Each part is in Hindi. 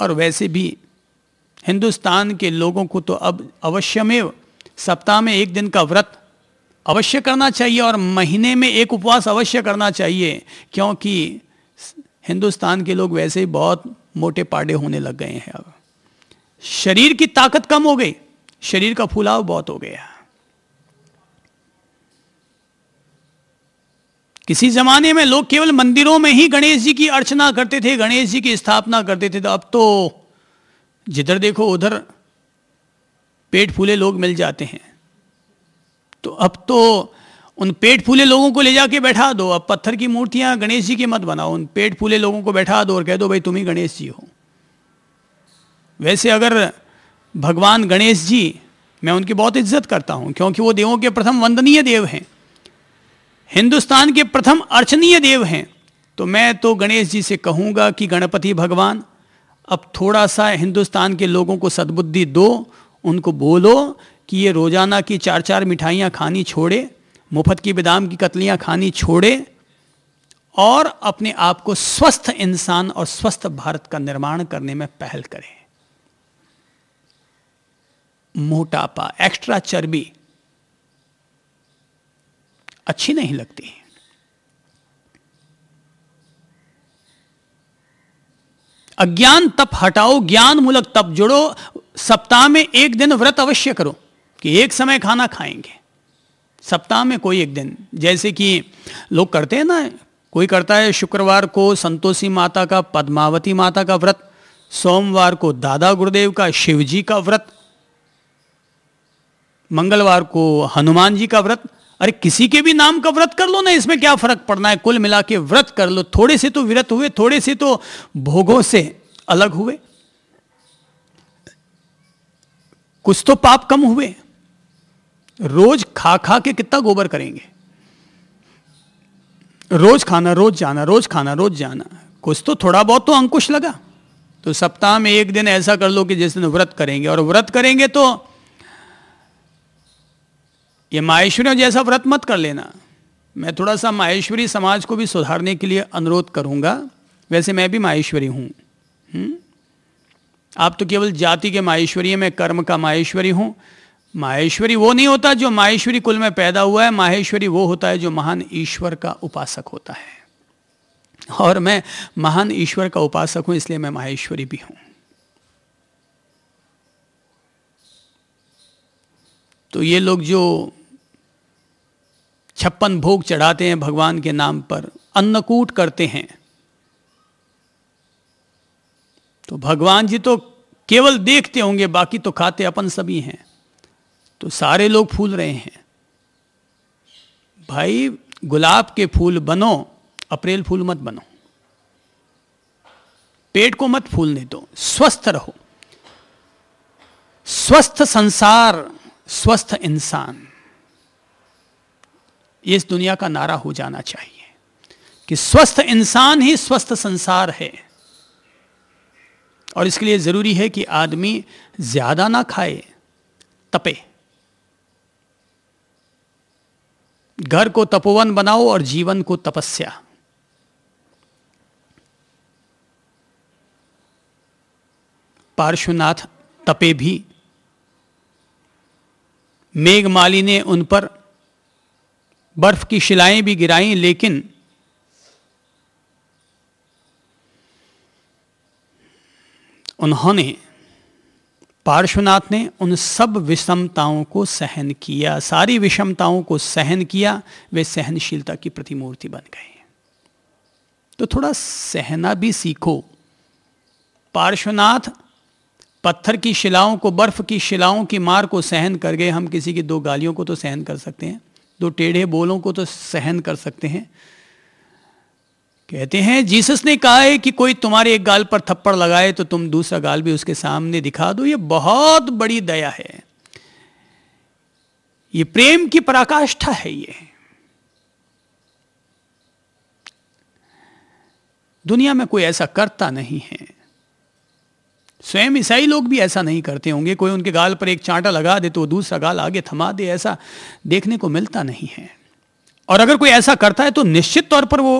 और वैसे भी हिंदुस्तान के लोगों को तो अब अवश्यमेव सप्ताह में एक दिन का व्रत अवश्य करना चाहिए और महीने में एक उपवास अवश्य करना चाहिए क्योंकि हिंदुस्तान के लोग वैसे ही बहुत मोटे पाड़े होने लग गए हैं अब शरीर की ताकत कम हो गई शरीर का फुलाव बहुत हो गया किसी जमाने में लोग केवल मंदिरों में ही गणेश जी की अर्चना करते थे गणेश जी की स्थापना करते थे तो अब तो जिधर देखो उधर पेट फूले लोग मिल जाते हैं तो अब तो उन पेट फूले लोगों को ले जाके बैठा दो अब पत्थर की मूर्तियां गणेश जी के मत बनाओ उन पेट फूले लोगों को बैठा दो और कह दो भाई तुम ही गणेश जी हो वैसे अगर भगवान गणेश जी मैं उनकी बहुत इज्जत करता हूं क्योंकि वो देवों के प्रथम वंदनीय देव हैं हिंदुस्तान के प्रथम अर्चनीय देव हैं तो मैं तो गणेश जी से कहूंगा कि गणपति भगवान अब थोड़ा सा हिंदुस्तान के लोगों को सद्बुद्धि दो उनको बोलो कि ये रोज़ाना की चार चार मिठाइयाँ खानी छोड़े मुफ्त की बादाम की कतलियाँ खानी छोड़े और अपने आप को स्वस्थ इंसान और स्वस्थ भारत का निर्माण करने में पहल करें मोटापा एक्स्ट्रा चर्बी अच्छी नहीं लगती अज्ञान तप हटाओ ज्ञान मूलक तप जोड़ो सप्ताह में एक दिन व्रत अवश्य करो कि एक समय खाना खाएंगे सप्ताह में कोई एक दिन जैसे कि लोग करते हैं ना कोई करता है शुक्रवार को संतोषी माता का पद्मावती माता का व्रत सोमवार को दादा गुरुदेव का शिव जी का व्रत मंगलवार को हनुमान जी का व्रत अरे किसी के भी नाम का व्रत कर लो ना इसमें क्या फर्क पड़ना है कुल मिला के व्रत कर लो थोड़े से तो व्रत हुए थोड़े से तो भोगों से अलग हुए कुछ तो पाप कम हुए रोज खा खा के कितना गोबर करेंगे रोज खाना रोज जाना रोज खाना रोज जाना कुछ तो थोड़ा बहुत तो अंकुश लगा तो सप्ताह में एक दिन ऐसा कर लो कि जिस दिन व्रत करेंगे और व्रत करेंगे तो ये माहेश्वरियों जैसा व्रत मत कर लेना मैं थोड़ा सा माहेश्वरी समाज को भी सुधारने के लिए अनुरोध करूंगा वैसे मैं भी माहेश्वरी हुँ? हम्म? आप तो केवल जाति के माहेश्वरी मैं कर्म का माहेश्वरी हूं माहेश्वरी वो नहीं होता जो माहेश्वरी कुल में पैदा हुआ है माहेश्वरी वो होता है जो महान ईश्वर का उपासक होता है और मैं महान ईश्वर का उपासक हूं इसलिए मैं माहेश्वरी भी हूं तो ये लोग जो छप्पन भोग चढ़ाते हैं भगवान के नाम पर अन्नकूट करते हैं तो भगवान जी तो केवल देखते होंगे बाकी तो खाते अपन सभी हैं तो सारे लोग फूल रहे हैं भाई गुलाब के फूल बनो अप्रैल फूल मत बनो पेट को मत फूलने दो स्वस्थ रहो स्वस्थ संसार स्वस्थ इंसान ये इस दुनिया का नारा हो जाना चाहिए कि स्वस्थ इंसान ही स्वस्थ संसार है और इसके लिए ज़रूरी है कि आदमी ज़्यादा ना खाए तपे घर को तपोवन बनाओ और जीवन को तपस्या पार्श्वनाथ तपे भी मेघमाली ने उन पर बर्फ की शिलाएं भी गिराई लेकिन उन्होंने पार्श्वनाथ ने उन सब विषमताओं को सहन किया सारी विषमताओं को सहन किया वे सहनशीलता की प्रतिमूर्ति बन गए तो थोड़ा सहना भी सीखो पार्श्वनाथ पत्थर की शिलाओं को बर्फ की शिलाओं की मार को सहन कर गए हम किसी की दो गालियों को तो सहन कर सकते हैं दो टेढ़े बोलों को तो सहन कर सकते हैं कहते हैं जीसस ने कहा है कि कोई तुम्हारे एक गाल पर थप्पड़ लगाए तो तुम दूसरा गाल भी उसके सामने दिखा दो ये बहुत बड़ी दया है ये प्रेम की पराकाष्ठा है ये दुनिया में कोई ऐसा करता नहीं है स्वयं ईसाई लोग भी ऐसा नहीं करते होंगे कोई उनके गाल पर एक चांटा लगा दे तो दूसरा गाल आगे थमा दे ऐसा देखने को मिलता नहीं है और अगर कोई ऐसा करता है तो निश्चित तौर पर वो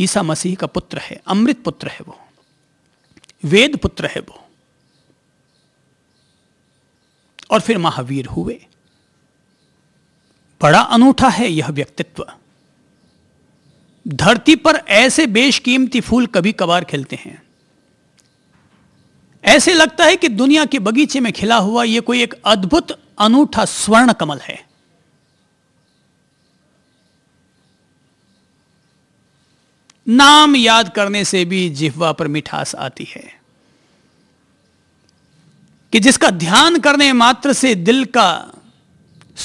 ईसा मसीह का पुत्र है अमृत पुत्र है वो वेद पुत्र है वो और फिर महावीर हुए बड़ा अनूठा है यह व्यक्तित्व धरती पर ऐसे बेशकीमती फूल कभी कभार खिलते हैं ऐसे लगता है कि दुनिया के बगीचे में खिला हुआ यह कोई एक अद्भुत अनूठा स्वर्ण कमल है नाम याद करने से भी जिह्वा पर मिठास आती है कि जिसका ध्यान करने मात्र से दिल का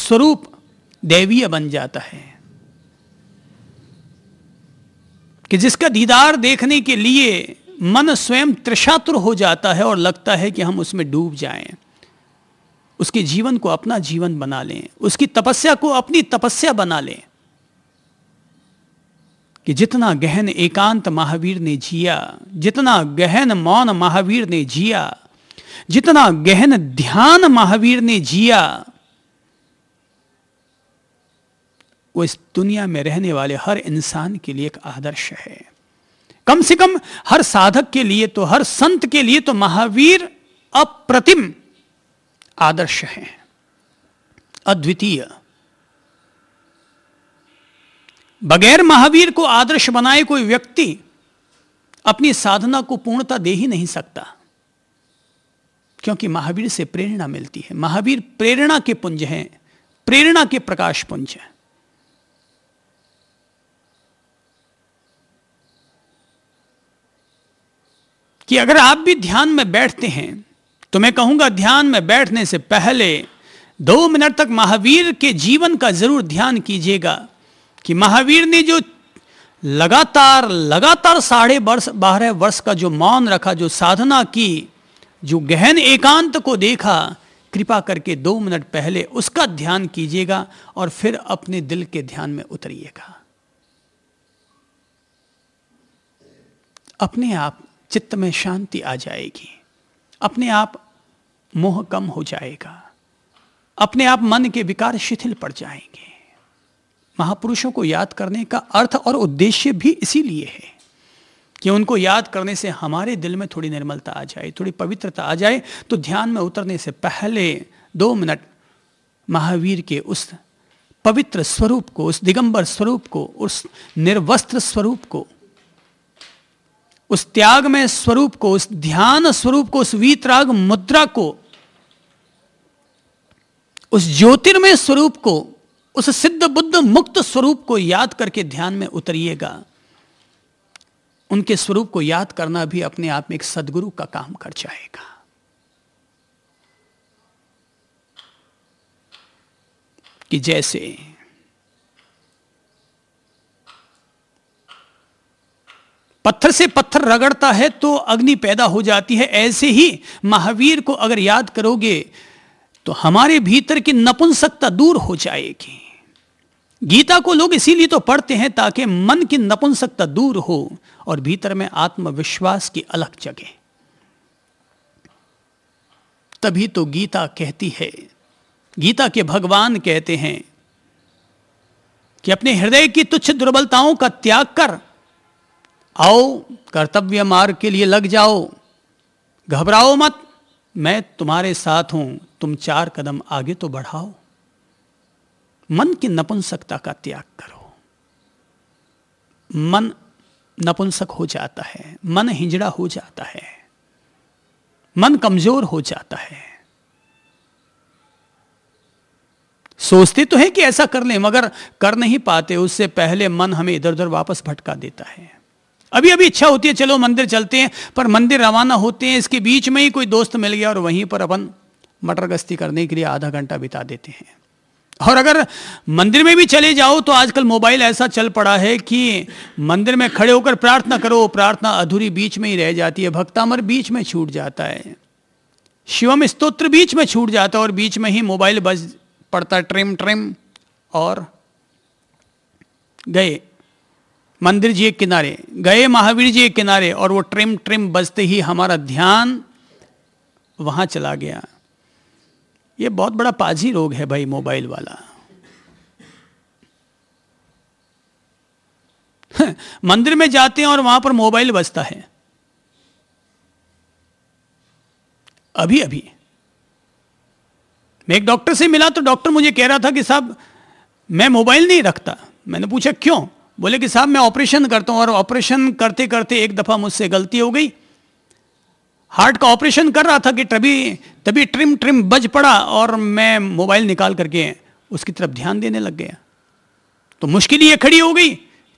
स्वरूप दैवीय बन जाता है कि जिसका दीदार देखने के लिए मन स्वयं त्रिशात्र हो जाता है और लगता है कि हम उसमें डूब जाएं उसके जीवन को अपना जीवन बना लें उसकी तपस्या को अपनी तपस्या बना लें कि जितना गहन एकांत महावीर ने जिया जितना गहन मौन महावीर ने जिया जितना गहन ध्यान महावीर ने जिया वो इस दुनिया में रहने वाले हर इंसान के लिए एक आदर्श है कम से कम हर साधक के लिए तो हर संत के लिए तो महावीर अप्रतिम आदर्श है अद्वितीय बगैर महावीर को आदर्श बनाए कोई व्यक्ति अपनी साधना को पूर्णता दे ही नहीं सकता क्योंकि महावीर से प्रेरणा मिलती है महावीर प्रेरणा के पुंज हैं प्रेरणा के प्रकाश पुंज हैं कि अगर आप भी ध्यान में बैठते हैं तो मैं कहूंगा ध्यान में बैठने से पहले दो मिनट तक महावीर के जीवन का जरूर ध्यान कीजिएगा कि महावीर ने जो लगातार लगातार साढ़े वर्ष बारह वर्ष का जो मौन रखा जो साधना की जो गहन एकांत को देखा कृपा करके दो मिनट पहले उसका ध्यान कीजिएगा और फिर अपने दिल के ध्यान में उतरिएगा अपने आप चित्त में शांति आ जाएगी अपने आप मोह कम हो जाएगा अपने आप मन के विकार शिथिल पड़ जाएंगे महापुरुषों को याद करने का अर्थ और उद्देश्य भी इसीलिए है कि उनको याद करने से हमारे दिल में थोड़ी निर्मलता आ जाए थोड़ी पवित्रता आ जाए तो ध्यान में उतरने से पहले दो मिनट महावीर के उस पवित्र स्वरूप को उस दिगंबर स्वरूप को उस निर्वस्त्र स्वरूप को उस त्याग में स्वरूप को उस ध्यान स्वरूप को उस वीतराग मुद्रा को उस ज्योतिर्मय स्वरूप को उस सिद्ध बुद्ध मुक्त स्वरूप को याद करके ध्यान में उतरिएगा उनके स्वरूप को याद करना भी अपने आप में एक सदगुरु का काम कर जाएगा कि जैसे पत्थर से पत्थर रगड़ता है तो अग्नि पैदा हो जाती है ऐसे ही महावीर को अगर याद करोगे तो हमारे भीतर की नपुंसकता दूर हो जाएगी गीता को लोग इसीलिए तो पढ़ते हैं ताकि मन की नपुंसकता दूर हो और भीतर में आत्मविश्वास की अलग जगह तभी तो गीता कहती है गीता के भगवान कहते हैं कि अपने हृदय की तुच्छ दुर्बलताओं का त्याग कर आओ कर्तव्य मार्ग के लिए लग जाओ घबराओ मत मैं तुम्हारे साथ हूं तुम चार कदम आगे तो बढ़ाओ मन की नपुंसकता का त्याग करो मन नपुंसक हो जाता है मन हिंजड़ा हो जाता है मन कमजोर हो जाता है सोचते तो है कि ऐसा कर ले मगर कर नहीं पाते उससे पहले मन हमें इधर उधर वापस भटका देता है अभी अभी इच्छा होती है चलो मंदिर चलते हैं पर मंदिर रवाना होते हैं इसके बीच में ही कोई दोस्त मिल गया और वहीं पर अपन मटर गश्ती करने के लिए आधा घंटा बिता देते हैं और अगर मंदिर में भी चले जाओ तो आजकल मोबाइल ऐसा चल पड़ा है कि मंदिर में खड़े होकर प्रार्थना करो प्रार्थना अधूरी बीच में ही रह जाती है भक्तामर बीच में छूट जाता है शिवम स्तोत्र बीच में छूट जाता है और बीच में ही मोबाइल बज पड़ता है ट्रिम ट्रिम और गए मंदिर जी के किनारे गए महावीर जी के किनारे और वो ट्रिम ट्रिम बजते ही हमारा ध्यान वहां चला गया ये बहुत बड़ा पाजी रोग है भाई मोबाइल वाला मंदिर में जाते हैं और वहां पर मोबाइल बजता है अभी अभी मैं एक डॉक्टर से मिला तो डॉक्टर मुझे कह रहा था कि साहब मैं मोबाइल नहीं रखता मैंने पूछा क्यों बोले कि साहब मैं ऑपरेशन करता हूं और ऑपरेशन करते करते एक दफ़ा मुझसे गलती हो गई हार्ट का ऑपरेशन कर रहा था कि तभी तभी ट्रिम ट्रिम बज पड़ा और मैं मोबाइल निकाल करके उसकी तरफ ध्यान देने लग गया तो मुश्किल ये खड़ी हो गई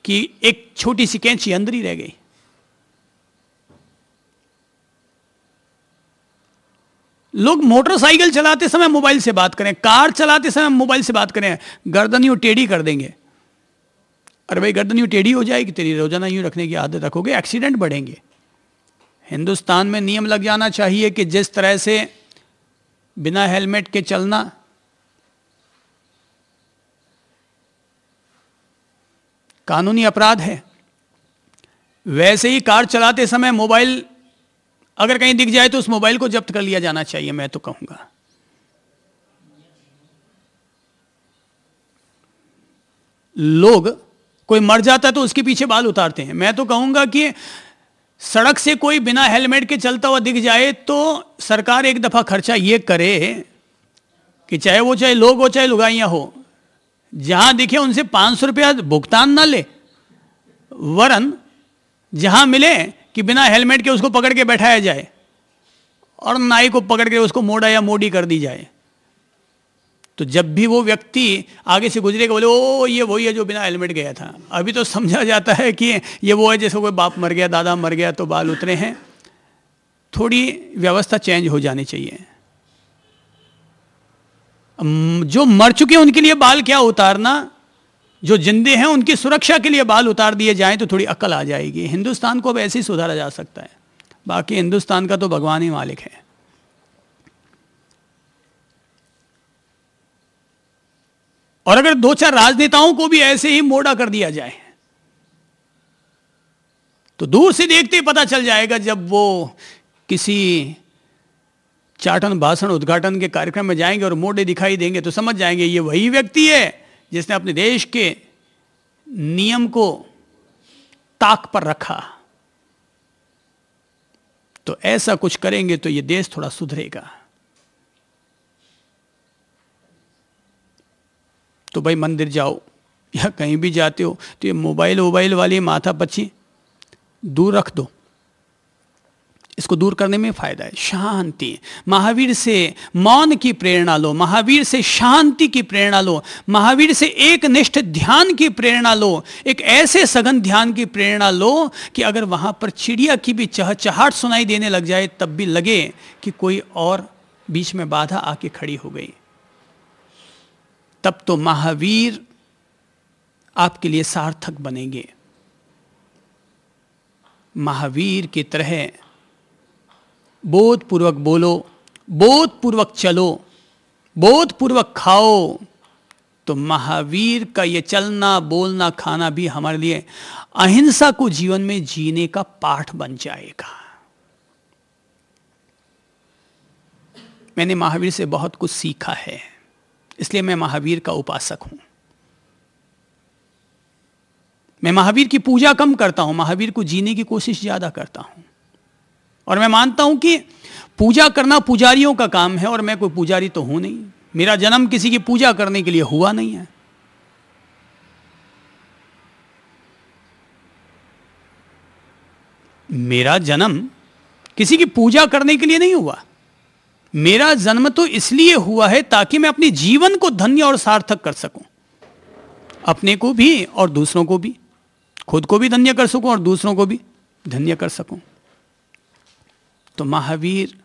कि एक छोटी सी कैंची अंदर ही रह गई लोग मोटरसाइकिल चलाते समय मोबाइल से बात करें कार चलाते समय मोबाइल से बात करें गर्दन यू टेढ़ी कर देंगे अरे भाई गर्दन यूँ टेढ़ी हो जाएगी तेरी रोजाना यूँ रखने की आदत रखोगे एक्सीडेंट बढ़ेंगे हिंदुस्तान में नियम लग जाना चाहिए कि जिस तरह से बिना हेलमेट के चलना कानूनी अपराध है वैसे ही कार चलाते समय मोबाइल अगर कहीं दिख जाए तो उस मोबाइल को जब्त कर लिया जाना चाहिए मैं तो कहूंगा लोग कोई मर जाता है तो उसके पीछे बाल उतारते हैं मैं तो कहूंगा कि सड़क से कोई बिना हेलमेट के चलता हुआ दिख जाए तो सरकार एक दफ़ा खर्चा ये करे कि चाहे वो चाहे लोग हो चाहे लुगाइया हो जहां दिखे उनसे पांच सौ रुपया भुगतान ना ले वरन जहां मिले कि बिना हेलमेट के उसको पकड़ के बैठाया जाए और नाई को पकड़ के उसको मोड़ा या मोड़ी कर दी जाए तो जब भी वो व्यक्ति आगे से गुजरेगा बोले ओ ये वही है जो बिना हेलमेट गया था अभी तो समझा जाता है कि ये वो है जैसे कोई बाप मर गया दादा मर गया तो बाल उतरे हैं थोड़ी व्यवस्था चेंज हो जानी चाहिए जो मर चुके हैं उनके लिए बाल क्या उतारना जो जिंदे हैं उनकी सुरक्षा के लिए बाल उतार दिए जाएं तो थोड़ी अकल आ जाएगी हिंदुस्तान को अब ऐसे ही सुधारा जा सकता है बाकी हिंदुस्तान का तो भगवान ही मालिक है और अगर दो चार राजनेताओं को भी ऐसे ही मोड़ा कर दिया जाए तो दूर से देखते ही पता चल जाएगा जब वो किसी चाटन भाषण उद्घाटन के कार्यक्रम में जाएंगे और मोड़े दिखाई देंगे तो समझ जाएंगे ये वही व्यक्ति है जिसने अपने देश के नियम को ताक पर रखा तो ऐसा कुछ करेंगे तो ये देश थोड़ा सुधरेगा तो भाई मंदिर जाओ या कहीं भी जाते हो तो ये मोबाइल वोबाइल वाली माथा पची दूर रख दो इसको दूर करने में फायदा है शांति महावीर से मौन की प्रेरणा लो महावीर से शांति की प्रेरणा लो महावीर से एक निष्ठ ध्यान की प्रेरणा लो एक ऐसे सघन ध्यान की प्रेरणा लो कि अगर वहां पर चिड़िया की भी चहचहाट सुनाई देने लग जाए तब भी लगे कि कोई और बीच में बाधा आके खड़ी हो गई तब तो महावीर आपके लिए सार्थक बनेंगे महावीर की तरह बोधपूर्वक बोलो बोधपूर्वक चलो बोधपूर्वक खाओ तो महावीर का ये चलना बोलना खाना भी हमारे लिए अहिंसा को जीवन में जीने का पाठ बन जाएगा मैंने महावीर से बहुत कुछ सीखा है इसलिए मैं महावीर का उपासक हूं मैं महावीर की पूजा कम करता हूं महावीर को जीने की कोशिश ज्यादा करता हूं और मैं मानता हूं कि पूजा करना पुजारियों का काम है और मैं कोई पुजारी तो हूं नहीं मेरा जन्म किसी की पूजा करने के लिए हुआ नहीं है मेरा जन्म किसी की पूजा करने के लिए नहीं हुआ मेरा जन्म तो इसलिए हुआ है ताकि मैं अपने जीवन को धन्य और सार्थक कर सकूं अपने को भी और दूसरों को भी खुद को भी धन्य कर सकूं और दूसरों को भी धन्य कर सकूं तो महावीर